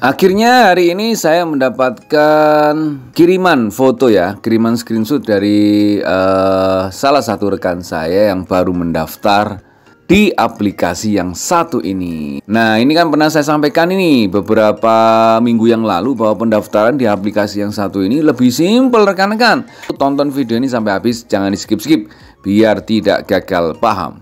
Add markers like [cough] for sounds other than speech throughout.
Akhirnya hari ini saya mendapatkan kiriman foto ya, kiriman screenshot dari uh, salah satu rekan saya yang baru mendaftar di aplikasi yang satu ini. Nah, ini kan pernah saya sampaikan ini beberapa minggu yang lalu bahwa pendaftaran di aplikasi yang satu ini lebih simpel rekan-rekan. Tonton video ini sampai habis, jangan di skip-skip biar tidak gagal paham.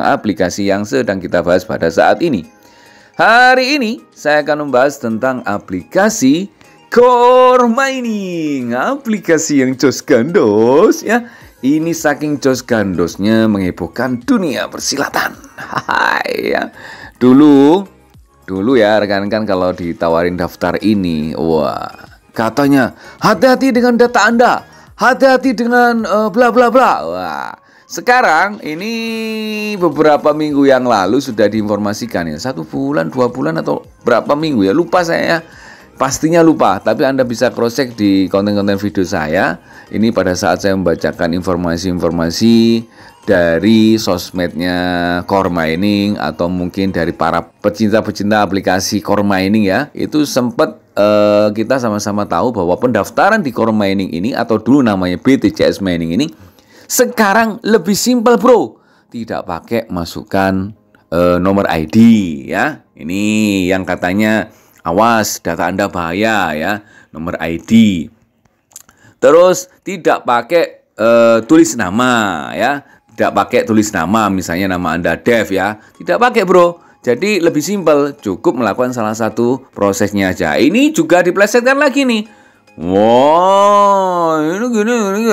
tentang aplikasi yang sedang kita bahas pada saat ini. Hari ini saya akan membahas tentang aplikasi Core Mining, aplikasi yang jos gandos ya. Ini saking jos gandosnya menghebohkan dunia persilatan. Hai ya. Dulu dulu ya rekan-rekan kalau ditawarin daftar ini, wah katanya hati-hati dengan data Anda, hati-hati dengan uh, bla bla bla. Wah, sekarang ini beberapa minggu yang lalu sudah diinformasikan ya satu bulan dua bulan atau berapa minggu ya lupa saya ya. pastinya lupa tapi anda bisa cross check di konten-konten video saya ini pada saat saya membacakan informasi-informasi dari sosmednya core mining atau mungkin dari para pecinta-pecinta aplikasi core mining ya itu sempat eh, kita sama-sama tahu bahwa pendaftaran di core mining ini atau dulu namanya BTCS mining ini sekarang lebih simpel, Bro. Tidak pakai masukkan uh, nomor ID ya. Ini yang katanya awas data Anda bahaya ya, nomor ID. Terus tidak pakai uh, tulis nama ya. Tidak pakai tulis nama misalnya nama Anda Dev ya. Tidak pakai, Bro. Jadi lebih simpel, cukup melakukan salah satu prosesnya aja. Ini juga diplesetkan lagi nih. Wow,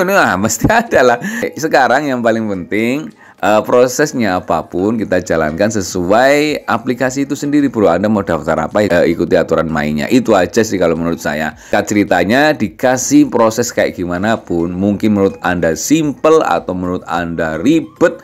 nah, [laughs] mesti ada lah. Sekarang yang paling penting uh, prosesnya apapun kita jalankan sesuai aplikasi itu sendiri bro Anda mau daftar apa uh, ikuti aturan mainnya itu aja sih kalau menurut saya ceritanya dikasih proses kayak gimana pun mungkin menurut Anda simple atau menurut Anda ribet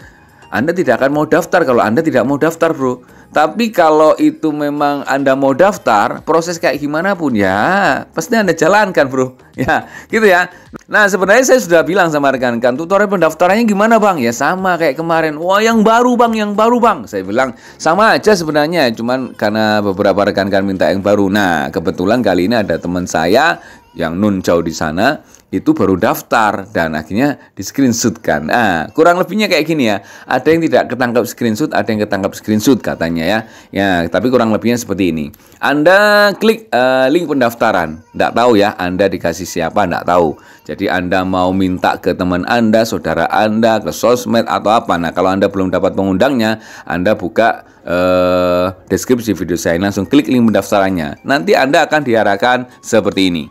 Anda tidak akan mau daftar kalau Anda tidak mau daftar bro tapi kalau itu memang Anda mau daftar, proses kayak gimana pun ya, pasti Anda jalankan, Bro. [laughs] Ya, gitu ya. Nah, sebenarnya saya sudah bilang sama rekan-rekan, tutorial pendaftarannya gimana, Bang? Ya sama kayak kemarin. Wah, yang baru, Bang, yang baru, Bang. Saya bilang sama aja sebenarnya, cuman karena beberapa rekan-rekan minta yang baru. Nah, kebetulan kali ini ada teman saya yang nun jauh di sana itu baru daftar dan akhirnya di screenshot kan. Nah, kurang lebihnya kayak gini ya. Ada yang tidak ketangkap screenshot, ada yang ketangkap screenshot katanya ya. Ya, tapi kurang lebihnya seperti ini. Anda klik uh, link pendaftaran. Tidak tahu ya Anda dikasih siapa, tidak tahu. Jadi Anda mau minta ke teman Anda, saudara Anda, ke sosmed atau apa. Nah, kalau Anda belum dapat pengundangnya, Anda buka uh, deskripsi video saya langsung klik link pendaftarannya. Nanti Anda akan diarahkan seperti ini.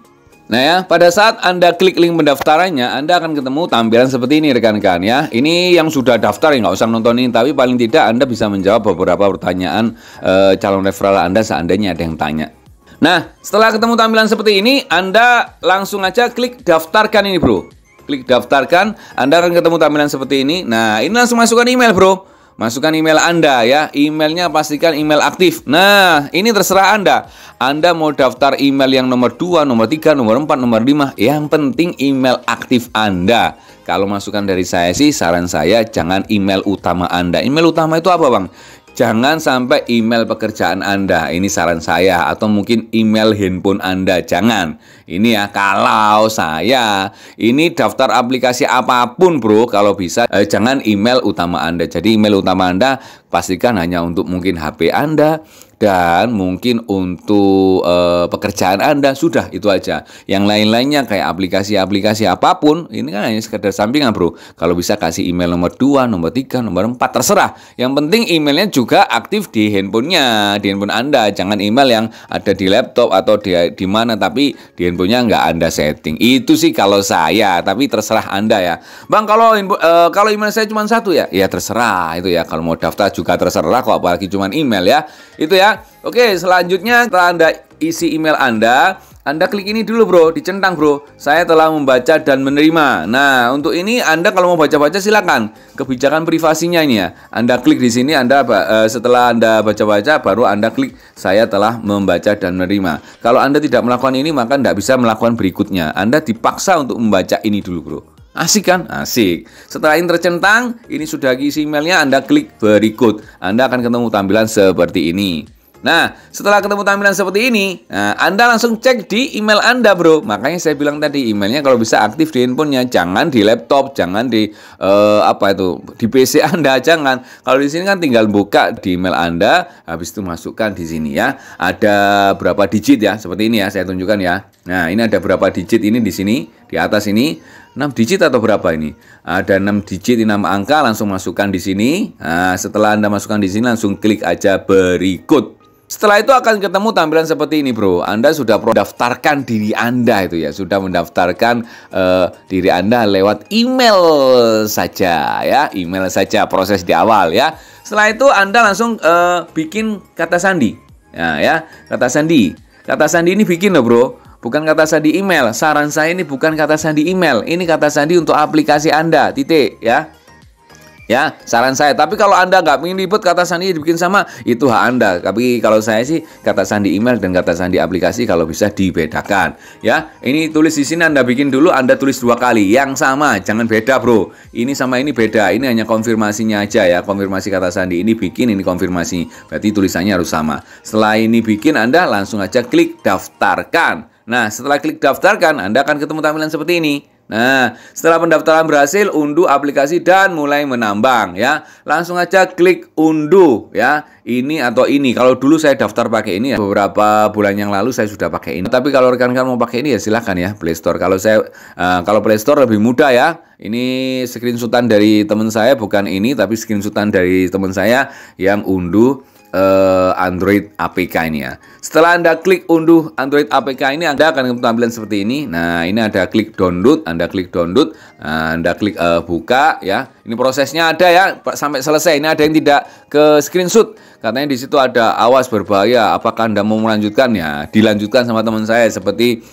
Nah ya, pada saat Anda klik link pendaftarannya, Anda akan ketemu tampilan seperti ini rekan-rekan ya. Ini yang sudah daftar ya nggak usah nonton ini, tapi paling tidak Anda bisa menjawab beberapa pertanyaan e, calon referral Anda seandainya ada yang tanya. Nah, setelah ketemu tampilan seperti ini, Anda langsung aja klik daftarkan ini bro. Klik daftarkan, Anda akan ketemu tampilan seperti ini. Nah, ini langsung masukkan email bro. Masukkan email Anda ya. Emailnya pastikan email aktif. Nah, ini terserah Anda. Anda mau daftar email yang nomor 2, nomor 3, nomor 4, nomor 5. Yang penting email aktif Anda. Kalau masukan dari saya sih, saran saya jangan email utama Anda. Email utama itu apa, Bang? Jangan sampai email pekerjaan Anda, ini saran saya, atau mungkin email handphone Anda, jangan. Ini ya, kalau saya, ini daftar aplikasi apapun bro, kalau bisa, eh, jangan email utama Anda. Jadi email utama Anda, pastikan hanya untuk mungkin HP Anda, dan mungkin untuk e, pekerjaan Anda sudah itu aja. Yang lain-lainnya kayak aplikasi-aplikasi apapun ini kan hanya sekedar sampingan, Bro. Kalau bisa kasih email nomor 2, nomor 3, nomor 4 terserah. Yang penting emailnya juga aktif di handphonenya, di handphone Anda. Jangan email yang ada di laptop atau di di mana tapi di handphonenya nggak Anda setting. Itu sih kalau saya, tapi terserah Anda ya. Bang, kalau e, kalau email saya cuma satu ya? Ya terserah itu ya. Kalau mau daftar juga terserah kok apalagi cuma email ya. Itu ya Oke, selanjutnya setelah Anda isi email Anda, anda klik ini dulu bro, dicentang bro. Saya telah membaca dan menerima. Nah, untuk ini Anda kalau mau baca-baca silakan. Kebijakan privasinya ini ya. Anda klik di sini, Anda eh, setelah Anda baca-baca baru Anda klik saya telah membaca dan menerima. Kalau Anda tidak melakukan ini maka tidak bisa melakukan berikutnya. Anda dipaksa untuk membaca ini dulu bro. Asik kan? Asik. Setelah ini tercentang, ini sudah isi emailnya, Anda klik berikut. Anda akan ketemu tampilan seperti ini. Nah, setelah ketemu tampilan seperti ini, nah, Anda langsung cek di email Anda, bro. Makanya saya bilang tadi emailnya kalau bisa aktif di handphonenya, jangan di laptop, jangan di uh, apa itu di PC [laughs] Anda, jangan. Kalau di sini kan tinggal buka di email Anda, habis itu masukkan di sini ya. Ada berapa digit ya? Seperti ini ya, saya tunjukkan ya. Nah, ini ada berapa digit ini di sini, di atas ini. 6 digit atau berapa ini? Ada 6 digit, 6 angka, langsung masukkan di sini. Nah, setelah Anda masukkan di sini, langsung klik aja berikut. Setelah itu akan ketemu tampilan seperti ini, bro. Anda sudah mendaftarkan diri Anda itu ya, sudah mendaftarkan uh, diri Anda lewat email saja ya, email saja proses di awal ya. Setelah itu Anda langsung uh, bikin kata sandi, Ya, ya, kata sandi, kata sandi ini bikin loh, bro. Bukan kata sandi email. Saran saya ini bukan kata sandi email. Ini kata sandi untuk aplikasi Anda. Titik ya ya saran saya tapi kalau anda nggak ingin ribut kata sandi dibikin sama itu hak anda tapi kalau saya sih kata sandi email dan kata sandi aplikasi kalau bisa dibedakan ya ini tulis di sini anda bikin dulu anda tulis dua kali yang sama jangan beda bro ini sama ini beda ini hanya konfirmasinya aja ya konfirmasi kata sandi ini bikin ini konfirmasi berarti tulisannya harus sama setelah ini bikin anda langsung aja klik daftarkan nah setelah klik daftarkan anda akan ketemu tampilan seperti ini Nah, setelah pendaftaran berhasil, unduh aplikasi dan mulai menambang ya. Langsung aja klik unduh ya. Ini atau ini. Kalau dulu saya daftar pakai ini ya. Beberapa bulan yang lalu saya sudah pakai ini. Tapi kalau rekan-rekan mau pakai ini ya silahkan ya Play Store. Kalau saya uh, kalau Play Store lebih mudah ya. Ini screenshotan dari teman saya bukan ini tapi screenshotan dari teman saya yang unduh uh, Android APK ini ya. Setelah Anda klik unduh Android APK ini, Anda akan tampilan seperti ini. Nah, ini ada klik download, Anda klik download, eh, Anda klik uh, buka ya. Ini prosesnya ada ya sampai selesai. Ini ada yang tidak ke screenshot. Katanya di situ ada awas berbahaya. Apakah Anda mau melanjutkan ya? Dilanjutkan sama teman saya seperti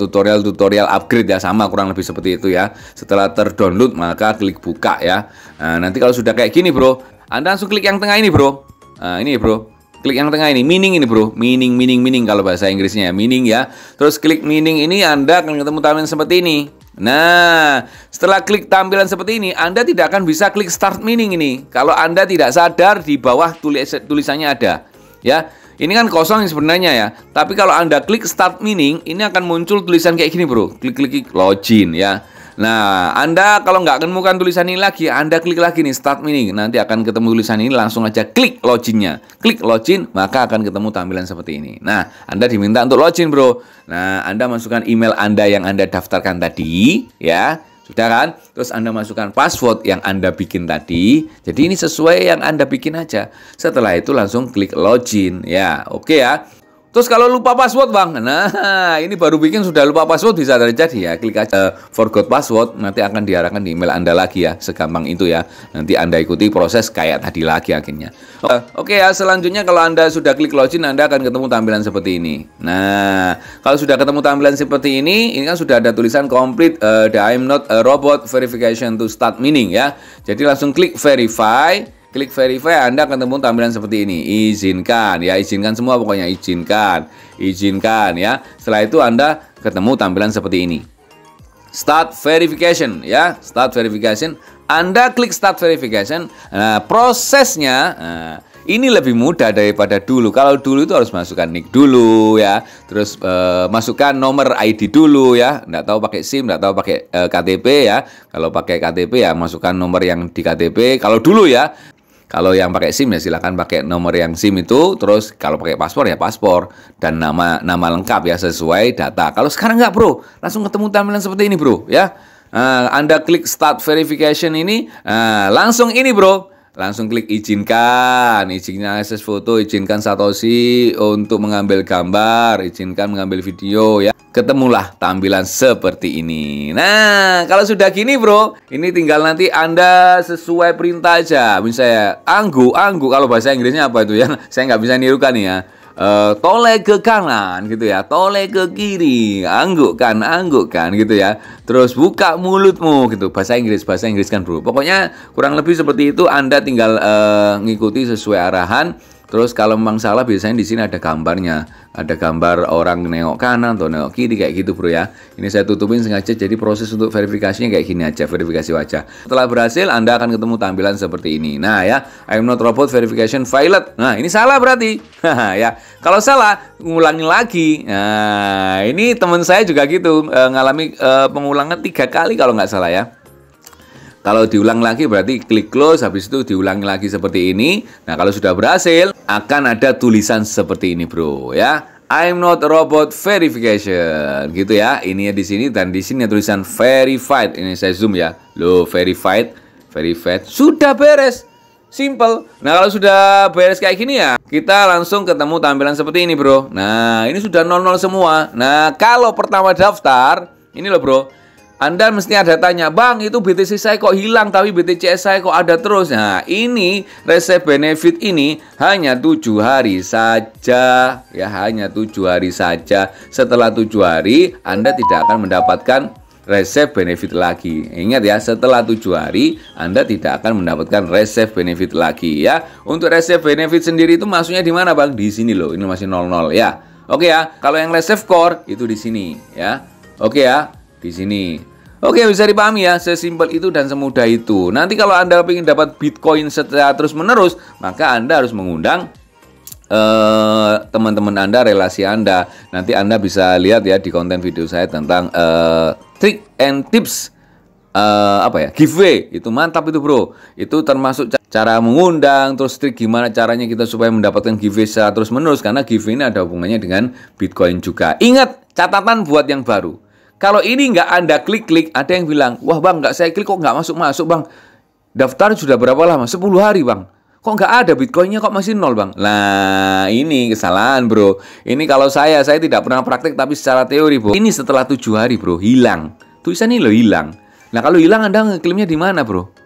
tutorial-tutorial uh, upgrade ya sama kurang lebih seperti itu ya. Setelah terdownload maka klik buka ya. Nah, nanti kalau sudah kayak gini, Bro, Anda langsung klik yang tengah ini, Bro. Nah, ini bro, klik yang tengah ini meaning ini bro, meaning meaning meaning kalau bahasa Inggrisnya meaning ya. Terus klik meaning ini Anda akan ketemu tampilan seperti ini. Nah, setelah klik tampilan seperti ini, Anda tidak akan bisa klik start meaning ini. Kalau Anda tidak sadar di bawah tulis tulisannya ada, ya. Ini kan kosong sebenarnya ya. Tapi kalau Anda klik start meaning, ini akan muncul tulisan kayak gini, Bro. Klik-klik login ya. Nah, Anda kalau nggak menemukan tulisan ini lagi, Anda klik lagi nih start mini. Nanti akan ketemu tulisan ini, langsung aja klik loginnya. Klik login, maka akan ketemu tampilan seperti ini. Nah, Anda diminta untuk login, bro. Nah, Anda masukkan email Anda yang Anda daftarkan tadi, ya. Sudah kan? Terus Anda masukkan password yang Anda bikin tadi. Jadi ini sesuai yang Anda bikin aja. Setelah itu langsung klik login. Ya, oke ya. Terus kalau lupa password bang, nah ini baru bikin sudah lupa password bisa terjadi ya. Klik aja eh, forgot password, nanti akan diarahkan di email anda lagi ya, segampang itu ya. Nanti anda ikuti proses kayak tadi lagi akhirnya. Oh, oke okay, ya, selanjutnya kalau anda sudah klik login, anda akan ketemu tampilan seperti ini. Nah, kalau sudah ketemu tampilan seperti ini, ini kan sudah ada tulisan complete uh, the I'm not a robot verification to start meaning ya. Jadi langsung klik verify. Klik verify, Anda akan temukan tampilan seperti ini. Izinkan ya, izinkan semua pokoknya izinkan. Izinkan ya. Setelah itu Anda ketemu tampilan seperti ini. Start verification ya, start verification. Anda klik start verification. Nah, prosesnya nah, ini lebih mudah daripada dulu. Kalau dulu itu harus masukkan nick dulu ya, terus e, masukkan nomor ID dulu ya. Nggak tahu pakai SIM, nggak tahu pakai e, eh, KTP ya. Kalau pakai KTP ya masukkan nomor yang di KTP. Kalau dulu ya, kalau yang pakai SIM ya silakan pakai nomor yang SIM itu, terus kalau pakai paspor ya paspor dan nama nama lengkap ya sesuai data. Kalau sekarang nggak bro, langsung ketemu tampilan seperti ini bro ya. Uh, anda klik start verification ini, uh, langsung ini bro Langsung klik izinkan, izinnya akses foto, izinkan Satoshi untuk mengambil gambar, izinkan mengambil video ya. Ketemulah tampilan seperti ini. Nah, kalau sudah gini bro, ini tinggal nanti Anda sesuai perintah aja. Misalnya, anggu, anggu, kalau bahasa Inggrisnya apa itu ya? [laughs] Saya nggak bisa nirukan ya uh, toleh ke kanan gitu ya, toleh ke kiri, anggukkan, anggukkan gitu ya. Terus buka mulutmu gitu, bahasa Inggris, bahasa Inggris kan bro. Pokoknya kurang lebih seperti itu. Anda tinggal uh, ngikuti sesuai arahan Terus kalau memang salah biasanya di sini ada gambarnya, ada gambar orang nengok kanan atau nengok kiri kayak gitu bro ya. Ini saya tutupin sengaja jadi proses untuk verifikasinya kayak gini aja, verifikasi wajah. Setelah berhasil Anda akan ketemu tampilan seperti ini. Nah ya, I'm not robot verification violet. Nah ini salah berarti. [laughs] ya kalau salah ngulangi lagi. Nah ini teman saya juga gitu e, ngalami e, pengulangan tiga kali kalau nggak salah ya. Kalau diulang lagi berarti klik close, habis itu diulangi lagi seperti ini. Nah kalau sudah berhasil, akan ada tulisan seperti ini, Bro, ya. I'm not robot verification gitu ya. Ini ya di sini dan di sini tulisan verified. Ini saya zoom ya. lo verified, verified. Sudah beres. Simple. Nah, kalau sudah beres kayak gini ya, kita langsung ketemu tampilan seperti ini, Bro. Nah, ini sudah nol-nol semua. Nah, kalau pertama daftar, ini loh, Bro. Anda mesti ada tanya, Bang itu BTC saya kok hilang tapi BTC saya kok ada terus Nah ini resep benefit ini hanya tujuh hari saja Ya hanya tujuh hari saja Setelah tujuh hari Anda tidak akan mendapatkan resep benefit lagi. Ingat ya, setelah tujuh hari Anda tidak akan mendapatkan resep benefit lagi ya. Untuk resep benefit sendiri itu maksudnya di mana bang? Di sini loh, ini masih 00 ya. Oke ya, kalau yang resep core itu di sini ya. Oke ya, di sini. Oke bisa dipahami ya, sesimpel itu dan semudah itu. Nanti kalau Anda ingin dapat Bitcoin secara terus-menerus, maka Anda harus mengundang eh, teman-teman uh, Anda, relasi Anda. Nanti Anda bisa lihat ya di konten video saya tentang uh, trik and tips uh, apa ya giveaway itu mantap itu bro. Itu termasuk cara mengundang, terus trik gimana caranya kita supaya mendapatkan giveaway secara terus-menerus karena giveaway ini ada hubungannya dengan Bitcoin juga. Ingat catatan buat yang baru. Kalau ini nggak Anda klik-klik, ada yang bilang, wah bang, nggak saya klik kok nggak masuk-masuk bang. Daftar sudah berapa lama? 10 hari bang. Kok nggak ada Bitcoinnya kok masih nol bang? Nah ini kesalahan bro. Ini kalau saya, saya tidak pernah praktek tapi secara teori bro. Ini setelah tujuh hari bro, hilang. Tulisan ini loh hilang. Nah kalau hilang Anda ngeklaimnya di mana bro?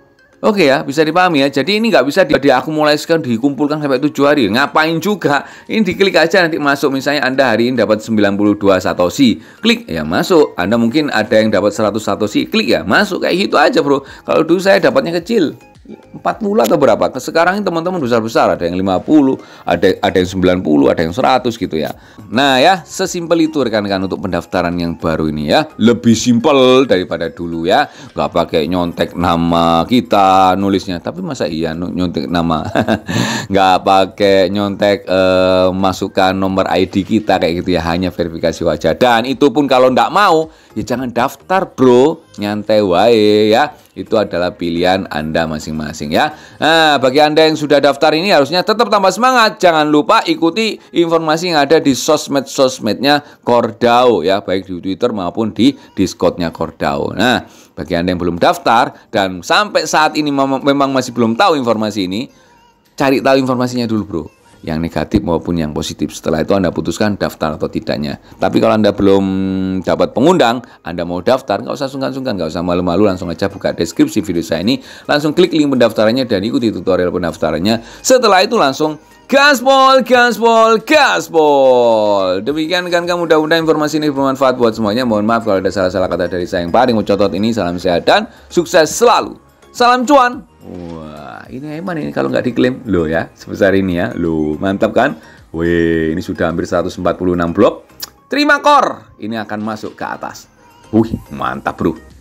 Oke ya, bisa dipahami ya. Jadi ini nggak bisa di diakumulasikan, dikumpulkan sampai tujuh hari. Ngapain juga? Ini diklik aja nanti masuk. Misalnya Anda hari ini dapat 92 satoshi. Klik, ya masuk. Anda mungkin ada yang dapat 100 satoshi. Klik ya, masuk. Kayak gitu aja bro. Kalau dulu saya dapatnya kecil. 40 atau berapa? Sekarang ini teman-teman besar-besar ada yang 50, ada ada yang 90, ada yang 100 gitu ya. Nah ya, sesimpel itu rekan-rekan untuk pendaftaran yang baru ini ya. Lebih simpel daripada dulu ya. Nggak pakai nyontek nama kita nulisnya. Tapi masa iya nyontek nama? [laughs] Nggak pakai nyontek eh, masukkan nomor ID kita kayak gitu ya. Hanya verifikasi wajah. Dan itu pun kalau nggak mau ya jangan daftar bro nyantai wae ya itu adalah pilihan Anda masing-masing ya. Nah, bagi Anda yang sudah daftar ini harusnya tetap tambah semangat. Jangan lupa ikuti informasi yang ada di sosmed-sosmednya Kordao ya, baik di Twitter maupun di Discordnya Kordao. Nah, bagi Anda yang belum daftar dan sampai saat ini memang masih belum tahu informasi ini, cari tahu informasinya dulu, Bro yang negatif maupun yang positif. Setelah itu Anda putuskan daftar atau tidaknya. Tapi kalau Anda belum dapat pengundang, Anda mau daftar, nggak usah sungkan-sungkan, nggak usah malu-malu, langsung aja buka deskripsi video saya ini, langsung klik link pendaftarannya dan ikuti tutorial pendaftarannya. Setelah itu langsung Gaspol, gaspol, gaspol. Demikian kan kamu mudah-mudahan informasi ini bermanfaat buat semuanya. Mohon maaf kalau ada salah-salah kata dari saya yang paling mencotot ini. Salam sehat dan sukses selalu. Salam cuan. Wah, ini emang ini kalau nggak diklaim. Loh ya, sebesar ini ya. Loh, mantap kan? Wih, ini sudah hampir 146 blok. Terima kor. Ini akan masuk ke atas. Wih, mantap bro.